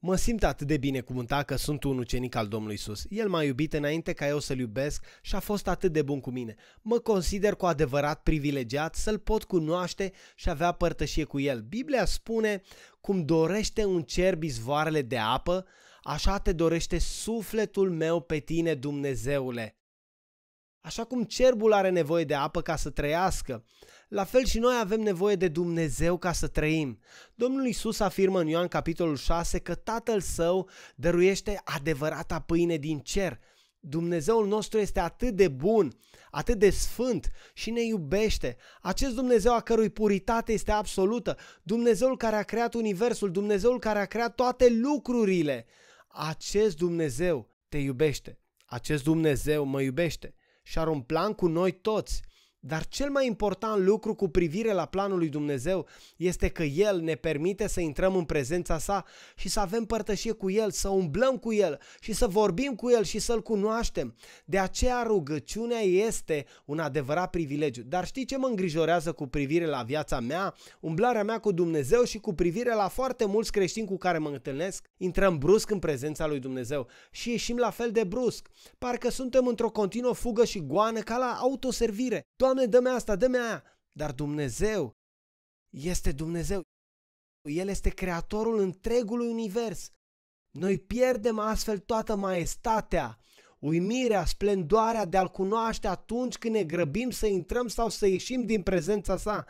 Mă simt atât de bine cu mânta că sunt un ucenic al Domnului Isus. El m-a iubit înainte ca eu să-L iubesc și a fost atât de bun cu mine. Mă consider cu adevărat privilegiat să-L pot cunoaște și avea părtășie cu El. Biblia spune, cum dorește un cer izvoarele de apă, așa te dorește sufletul meu pe tine, Dumnezeule. Așa cum cerbul are nevoie de apă ca să trăiască, la fel și noi avem nevoie de Dumnezeu ca să trăim. Domnul Isus afirmă în Ioan capitolul 6 că Tatăl Său dăruiește adevărata pâine din cer. Dumnezeul nostru este atât de bun, atât de sfânt și ne iubește. Acest Dumnezeu a cărui puritate este absolută, Dumnezeul care a creat Universul, Dumnezeul care a creat toate lucrurile. Acest Dumnezeu te iubește, acest Dumnezeu mă iubește și are un plan cu noi toți. Dar cel mai important lucru cu privire la planul lui Dumnezeu este că El ne permite să intrăm în prezența Sa și să avem părtășie cu El, să umblăm cu El și să vorbim cu El și să-L cunoaștem. De aceea rugăciunea este un adevărat privilegiu. Dar știi ce mă îngrijorează cu privire la viața mea, umblarea mea cu Dumnezeu și cu privire la foarte mulți creștini cu care mă întâlnesc? Intrăm brusc în prezența lui Dumnezeu și ieșim la fel de brusc. Parcă suntem într-o continuă fugă și goană ca la autoservire. Doar Doamne, dă-mi asta, dă-mi aia. Dar Dumnezeu este Dumnezeu. El este creatorul întregului univers. Noi pierdem astfel toată maestatea, uimirea, splendoarea de a-L cunoaște atunci când ne grăbim să intrăm sau să ieșim din prezența sa.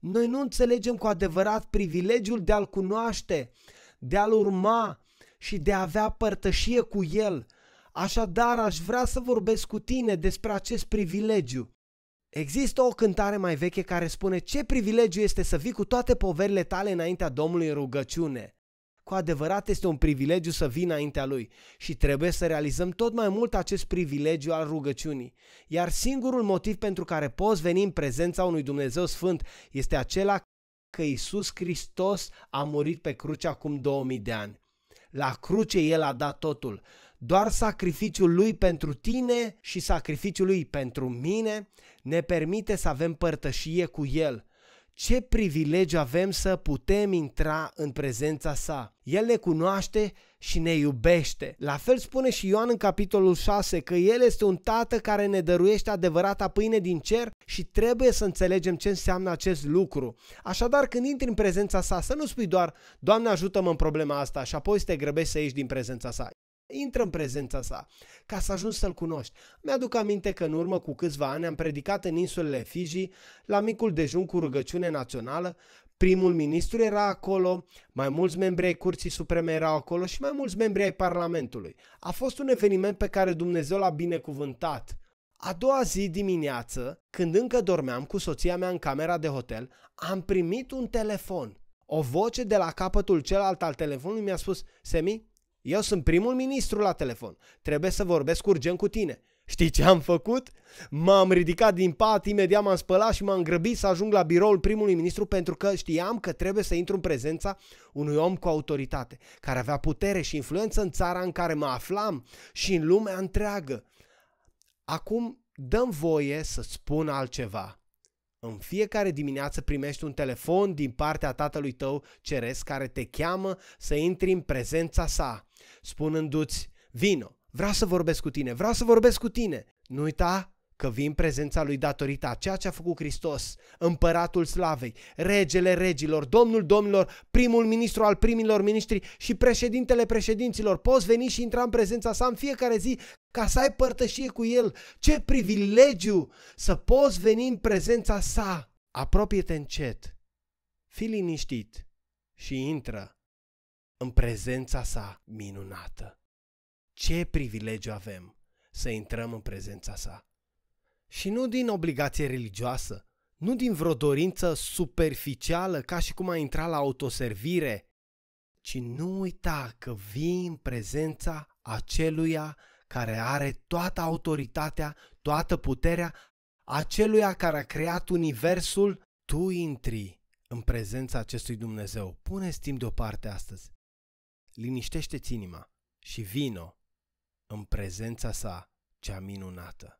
Noi nu înțelegem cu adevărat privilegiul de a-L cunoaște, de a-L urma și de a avea părtășie cu El. Așadar, aș vrea să vorbesc cu tine despre acest privilegiu. Există o cântare mai veche care spune ce privilegiu este să vii cu toate poverile tale înaintea Domnului în rugăciune. Cu adevărat este un privilegiu să vii înaintea Lui și trebuie să realizăm tot mai mult acest privilegiu al rugăciunii. Iar singurul motiv pentru care poți veni în prezența unui Dumnezeu Sfânt este acela că Isus Hristos a murit pe cruce acum 2000 de ani. La cruce El a dat totul. Doar sacrificiul lui pentru tine și sacrificiul lui pentru mine ne permite să avem părtășie cu el. Ce privilegiu avem să putem intra în prezența sa. El ne cunoaște și ne iubește. La fel spune și Ioan în capitolul 6 că El este un tată care ne dăruiește adevărata pâine din cer și trebuie să înțelegem ce înseamnă acest lucru. Așadar, când intri în prezența sa, să nu spui doar, Doamne ajută-mă în problema asta și apoi să te grăbești să ieși din prezența sa intră în prezența sa, ca să ajungi să-l cunoști. Mi-aduc aminte că în urmă cu câțiva ani am predicat în insulele Fiji, la micul dejun cu rugăciune națională, primul ministru era acolo, mai mulți membri ai Curții Supreme erau acolo și mai mulți membri ai Parlamentului. A fost un eveniment pe care Dumnezeu l-a binecuvântat. A doua zi dimineață, când încă dormeam cu soția mea în camera de hotel, am primit un telefon. O voce de la capătul celălalt al telefonului mi-a spus, Semi, eu sunt primul ministru la telefon. Trebuie să vorbesc urgent cu tine. Știi ce am făcut? M-am ridicat din pat, imediat m-am spălat și m-am grăbit să ajung la biroul primului ministru pentru că știam că trebuie să intru în prezența unui om cu autoritate, care avea putere și influență în țara în care mă aflam și în lumea întreagă. Acum dăm voie să spun altceva. În fiecare dimineață primești un telefon din partea Tatălui tău ceresc care te cheamă să intri în prezența sa, spunându-ți, vino, vreau să vorbesc cu tine, vreau să vorbesc cu tine. Nu uita că vii în prezența lui datorită a ceea ce a făcut Hristos, împăratul slavei, regele regilor, domnul domnilor, primul ministru al primilor ministri și președintele președinților. Poți veni și intra în prezența sa în fiecare zi ca să ai părtășie cu el. Ce privilegiu să poți veni în prezența sa. Apropie-te încet, fii liniștit și intră în prezența sa minunată. Ce privilegiu avem să intrăm în prezența sa. Și nu din obligație religioasă, nu din vreo dorință superficială ca și cum a intra la autoservire, ci nu uita că vii în prezența aceluia care are toată autoritatea, toată puterea, aceluia care a creat universul, tu intri în prezența acestui Dumnezeu. Pune timp deoparte astăzi. Liniștește-ți inima și vino în prezența sa cea minunată.